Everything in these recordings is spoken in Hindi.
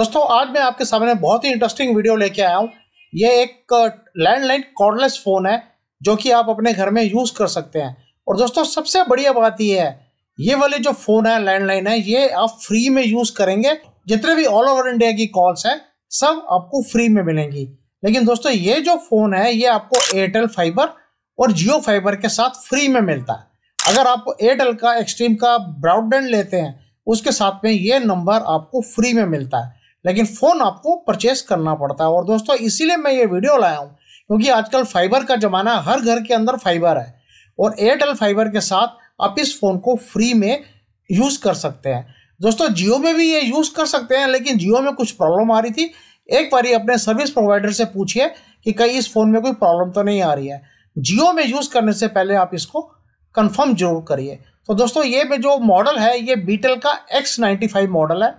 दोस्तों आज मैं आपके सामने बहुत ही इंटरेस्टिंग वीडियो लेके आया हूँ ये एक लैंडलाइन कॉर्डलेस फ़ोन है जो कि आप अपने घर में यूज़ कर सकते हैं और दोस्तों सबसे बढ़िया बात यह है ये वाले जो फ़ोन है लैंडलाइन है ये आप फ्री में यूज़ करेंगे जितने भी ऑल ओवर इंडिया की कॉल्स हैं सब आपको फ्री में मिलेंगी लेकिन दोस्तों ये जो फ़ोन है ये आपको एयरटेल फाइबर और जियो फाइबर के साथ फ्री में मिलता है अगर आप एयरटेल का एक्सट्रीम का ब्रॉडबैंड लेते हैं उसके साथ में ये नंबर आपको फ्री में मिलता है लेकिन फ़ोन आपको परचेस करना पड़ता है और दोस्तों इसीलिए मैं ये वीडियो लाया हूँ क्योंकि आजकल फाइबर का ज़माना हर घर के अंदर फाइबर है और एयरटेल फाइबर के साथ आप इस फ़ोन को फ्री में यूज़ कर सकते हैं दोस्तों जियो में भी ये यूज़ कर सकते हैं लेकिन जियो में कुछ प्रॉब्लम आ रही थी एक बारी अपने सर्विस प्रोवाइडर से पूछिए कि कहीं इस फ़ोन में कोई प्रॉब्लम तो नहीं आ रही है जियो में यूज़ करने से पहले आप इसको कन्फर्म जरूर करिए तो दोस्तों ये जो मॉडल है ये बीटल का एक्स नाइन्टी फाइव मॉडल है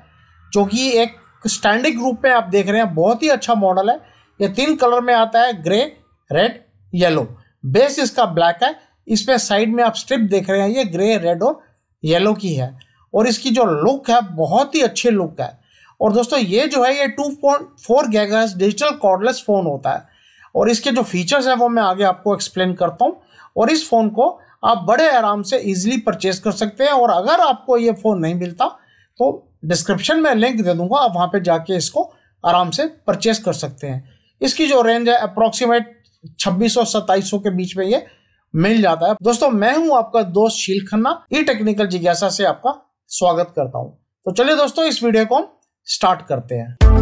जो कि एक स्टैंडिंग ग्रुप में आप देख रहे हैं बहुत ही अच्छा मॉडल है ये तीन कलर में आता है ग्रे रेड येलो बेस इसका ब्लैक है इसमें साइड में आप स्ट्रिप देख रहे हैं ये ग्रे रेड और येलो की है और इसकी जो लुक है बहुत ही अच्छी लुक है और दोस्तों ये जो है ये two point four gigs digital cordless phone होता है और इसके जो फीचर्स हैं वो मैं आगे आपको एक्सप्लेन करता हूँ और इस फ़ोन को आप बड़े आराम से इजीली परचेज कर सकते हैं और अगर आपको ये फ़ोन नहीं मिलता तो डिस्क्रिप्शन में लिंक दे दूंगा आप वहाँ पर जाके इसको आराम से परचेस कर सकते हैं इसकी जो रेंज है अप्रोक्सीमेट छब्बीस सौ सत्ताईस के बीच में ये मिल जाता है दोस्तों मैं हूं आपका दोस्त शील खन्ना ई टेक्निकल जिज्ञासा से आपका स्वागत करता हूं तो चलिए दोस्तों इस वीडियो को हम स्टार्ट करते हैं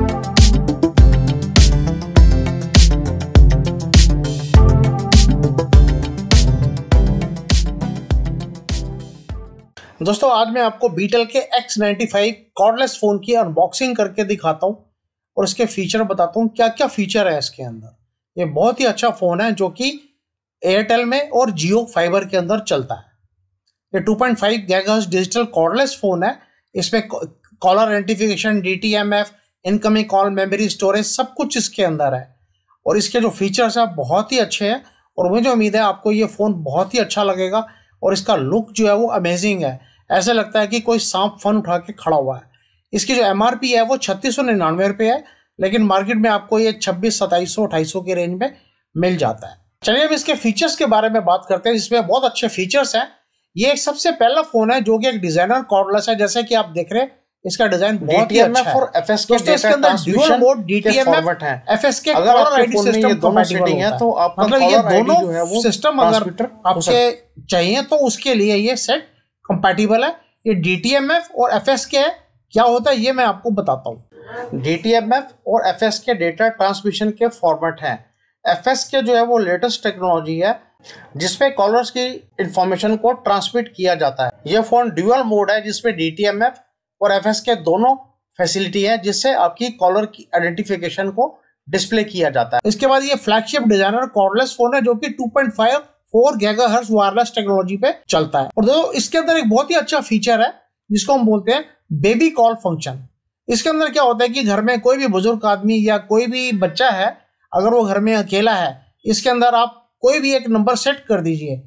दोस्तों आज मैं आपको बीटल के X ninety five cordless phone की अनबॉक्सिंग करके दिखाता हूँ और इसके फीचर बताता हूँ क्या क्या फीचर है इसके अंदर ये बहुत ही अच्छा फ़ोन है जो कि एयरटेल में और जियो फाइबर के अंदर चलता है ये 2.5 पॉइंट डिजिटल कॉर्डलेस फ़ोन है इसमें caller identification D T M F incoming call memory storage सब कुछ इसके अंदर है और इसके जो फीचर्स हैं बहुत ही अच्छे हैं और मुझे उम्मीद है आपको ये फ़ोन बहुत ही अच्छा लगेगा और इसका लुक जो है वो अमेजिंग है ऐसा लगता है कि कोई सांप फन उठा के खड़ा हुआ है इसकी जो एम है वो छत्तीस सौ निन्यानवे है लेकिन मार्केट में आपको ये छब्बीस सताईस सौ अठाईस के रेंज में मिल जाता है चलिए अब इसके फीचर्स के बारे में बात करते हैं इसमें बहुत अच्छे फीचर्स हैं ये एक सबसे पहला फ़ोन है जो कि एक डिज़ाइनर कॉर्डलेस है जैसे कि आप देख रहे हैं इसका डिजाइन बहुत ही अच्छा है इसके अंदर ड्यूअल मोड डीटीएम है ये दोनों सिस्टम तो मतलब अगर आपके चाहिए तो उसके लिए ये सेट कंपैटिबल है ये डी और एफ है क्या होता है ये मैं आपको बताता हूँ डी टी एम एफ और एफ एस के डेटा ट्रांसमिशन के फॉर्मेट हैं एफ के जो है वो लेटेस्ट टेक्नोलॉजी है जिसपे कॉलर्स की इंफॉर्मेशन को ट्रांसमिट किया जाता है ये फ़ोन ड्यूअल मोड है जिसमें डी टी एम एफ और एफ एस के दोनों फैसिलिटी है जिससे आपकी कॉलर की आइडेंटिफिकेशन को डिस्प्ले किया जाता है इसके बाद ये फ्लैगशिप डिजाइनर कॉर्डलेस फोन है जो कि 2.5 four giga hertz wireless technology पे चलता है और दोस्तों इसके अंदर एक बहुत ही अच्छा फीचर है जिसको हम बोलते हैं बेबी कॉल फंक्शन इसके अंदर क्या होता है कि घर में कोई भी बुजुर्ग आदमी या कोई भी बच्चा है अगर वो घर में अकेला है इसके अंदर आप कोई भी एक नंबर सेट कर दीजिए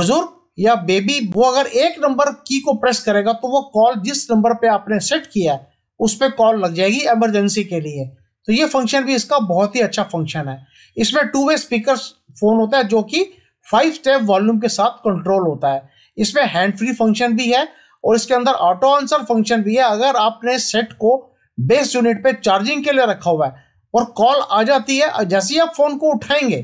बुजुर्ग या बेबी वो अगर एक नंबर की को प्रेस करेगा तो वो कॉल जिस नंबर पे आपने सेट किया है उस पर कॉल लग जाएगी एमरजेंसी के लिए तो ये फंक्शन भी इसका बहुत ही अच्छा फंक्शन है इसमें टू वे स्पीकर फ़ोन होता है जो कि फाइव स्टेप वॉल्यूम के साथ कंट्रोल होता है इसमें हैंड फ्री फंक्शन भी है और इसके अंदर ऑटो आंसर फंक्शन भी है अगर आपने सेट को बेस यूनिट पे चार्जिंग के लिए रखा हुआ है और कॉल आ जाती है जैसे ही आप फ़ोन को उठाएंगे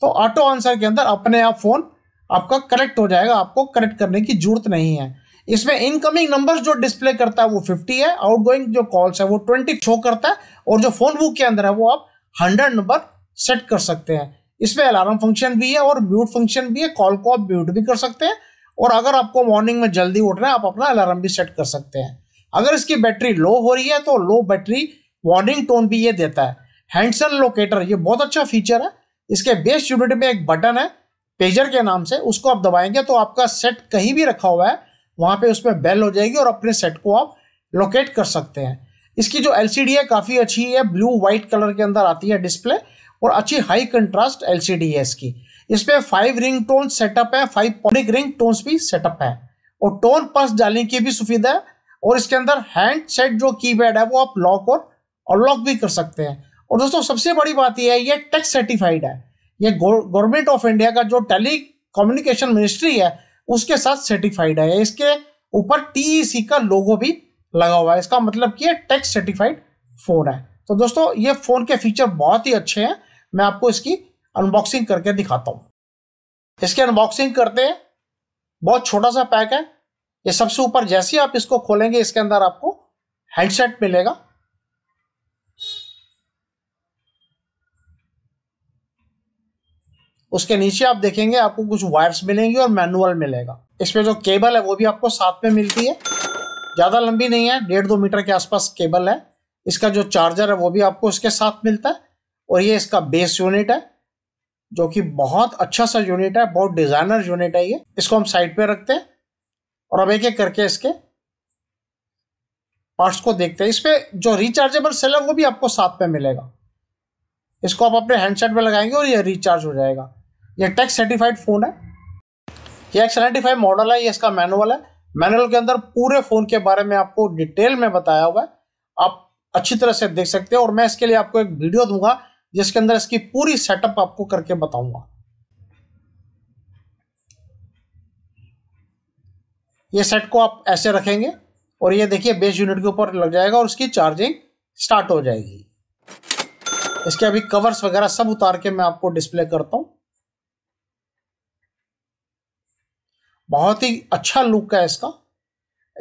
तो ऑटो आंसर के अंदर अपने आप फ़ोन आपका करेक्ट हो जाएगा आपको करेक्ट करने की जरूरत नहीं है इसमें इनकमिंग नंबर्स जो डिस्प्ले करता है वो 50 है आउटगोइंग जो कॉल्स है वो 20 शो करता है और जो फ़ोन बुक के अंदर है वो आप 100 नंबर सेट कर सकते हैं इसमें अलार्म फंक्शन भी है और म्यूट फंक्शन भी है कॉल को आप म्यूट भी कर सकते हैं और अगर आपको मॉर्निंग में जल्दी उठना है आप अपना अलार्म भी सेट कर सकते हैं अगर इसकी बैटरी लो हो रही है तो लो बैटरी वार्निंग टोन भी ये देता है हैंडसेल लोकेटर ये बहुत अच्छा फीचर है इसके बेस्ट यूनिट में एक बटन है पेजर के नाम से उसको आप दबाएंगे तो आपका सेट कहीं भी रखा हुआ है वहाँ पे उसमें बेल हो जाएगी और अपने सेट को आप लोकेट कर सकते हैं इसकी जो एल है काफ़ी अच्छी है ब्लू वाइट कलर के अंदर आती है डिस्प्ले और अच्छी हाई कंट्रास्ट एल है इसकी इसमें फाइव रिंग टोन सेटअप है फाइव पॉनिक रिंग टोन्स भी सेटअप है और टोन पास डालने की भी सुविधा है और इसके अंदर हैंड सेट जो पैड है वो आप लॉक और अनलॉक भी कर सकते हैं और दोस्तों सबसे बड़ी बात यह है ये टेक्स सर्टिफाइड है ये गवर्नमेंट ऑफ इंडिया का जो टेली कम्युनिकेशन मिनिस्ट्री है उसके साथ सर्टिफाइड है इसके ऊपर टीईसी e का लोगो भी लगा हुआ है इसका मतलब कि ये टैक्स सर्टिफाइड फ़ोन है तो दोस्तों ये फ़ोन के फीचर बहुत ही अच्छे हैं मैं आपको इसकी अनबॉक्सिंग करके दिखाता हूं इसकी अनबॉक्सिंग करते हैं बहुत छोटा सा पैक है ये सबसे ऊपर जैसे ही आप इसको खोलेंगे इसके अंदर आपको हेडसेट मिलेगा उसके नीचे आप देखेंगे आपको कुछ वायर्स मिलेंगे और मैनुअल मिलेगा इसमें जो केबल है वो भी आपको साथ में मिलती है ज़्यादा लंबी नहीं है डेढ़ दो मीटर के आसपास केबल है इसका जो चार्जर है वो भी आपको इसके साथ मिलता है और ये इसका बेस यूनिट है जो कि बहुत अच्छा सा यूनिट है बहुत डिज़ाइनर यूनिट है ये इसको हम साइड पे रखते हैं और अब एक एक करके इसके पार्ट्स को देखते हैं इस पर जो रिचार्जेबल सेल है वो भी आपको साथ में मिलेगा इसको आप अपने हैंडसेट में लगाएंगे और ये रिचार्ज हो जाएगा ये टेक्स सर्टिफाइड फ़ोन है ये एक्स सर्टिफाइड मॉडल है ये इसका मैनुअल है मैनुअल के अंदर पूरे फ़ोन के बारे में आपको डिटेल में बताया हुआ है आप अच्छी तरह से देख सकते हैं और मैं इसके लिए आपको एक वीडियो दूंगा जिसके अंदर इसकी पूरी सेटअप आपको करके बताऊंगा ये सेट को आप ऐसे रखेंगे और ये देखिए बेस यूनिट के ऊपर लग जाएगा और उसकी चार्जिंग स्टार्ट हो जाएगी इसके अभी कवर्स वगैरह सब उतार के मैं आपको डिस्प्ले करता हूं बहुत ही अच्छा लुक है इसका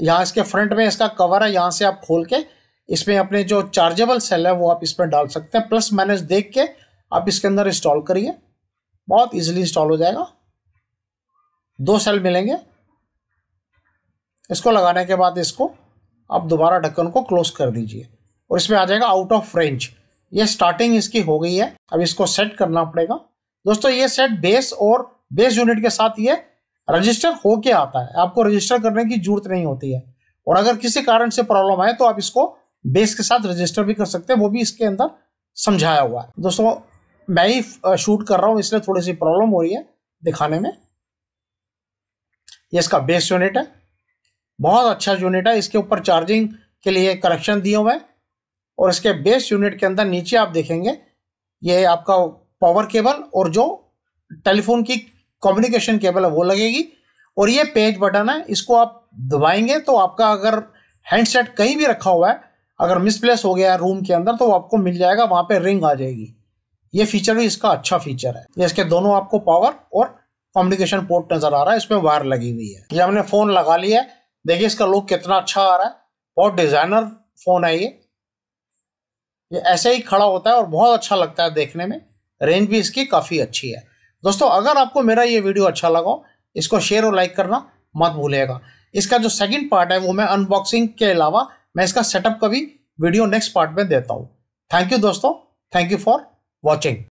यहां इसके फ्रंट में इसका कवर है यहां से आप खोल के इसमें अपने जो चार्जेबल सेल है वो आप इसमें डाल सकते हैं प्लस माइनस देख के आप इसके अंदर इंस्टॉल करिए बहुत इजीली इंस्टॉल हो जाएगा दो सेल मिलेंगे इसको लगाने के बाद इसको आप दोबारा ढक्कन को क्लोज कर दीजिए और इसमें आ जाएगा आउट ऑफ रेंज ये स्टार्टिंग इसकी हो गई है अब इसको सेट करना पड़ेगा दोस्तों ये सेट बेस और बेस यूनिट के साथ ये रजिस्टर होके आता है आपको रजिस्टर करने की जरूरत नहीं होती है और अगर किसी कारण से प्रॉब्लम आए तो आप इसको बेस के साथ रजिस्टर भी कर सकते हैं वो भी इसके अंदर समझाया हुआ है दोस्तों मैं ही शूट कर रहा हूँ इसलिए थोड़ी सी प्रॉब्लम हो रही है दिखाने में ये इसका बेस यूनिट है बहुत अच्छा यूनिट है इसके ऊपर चार्जिंग के लिए कनेक्शन दिए हुए हैं और इसके बेस यूनिट के अंदर नीचे आप देखेंगे ये आपका पावर केबल और जो टेलीफोन की कम्युनिकेशन केबल है वो लगेगी और ये पेज बटन है इसको आप दबाएंगे तो आपका अगर हैंडसेट कहीं भी रखा हुआ है अगर मिसप्लेस हो गया रूम के अंदर तो आपको मिल जाएगा वहां पे रिंग आ जाएगी ये फीचर भी इसका अच्छा फीचर है इसके दोनों आपको पावर और कम्युनिकेशन पोर्ट नज़र आ रहा है इसमें वायर लगी हुई है ये हमने फ़ोन लगा लिया है देखिए इसका लुक कितना अच्छा आ रहा है बहुत डिज़ाइनर फ़ोन है ये ये ऐसे ही खड़ा होता है और बहुत अच्छा लगता है देखने में रेंज भी इसकी काफ़ी अच्छी है दोस्तों अगर आपको मेरा ये वीडियो अच्छा लगा इसको शेयर और लाइक करना मत भूलेगा इसका जो सेकंड पार्ट है वो मैं अनबॉक्सिंग के अलावा मैं इसका सेटअप का भी वीडियो नेक्स्ट पार्ट में देता हूँ थैंक यू दोस्तों थैंक यू फॉर वॉचिंग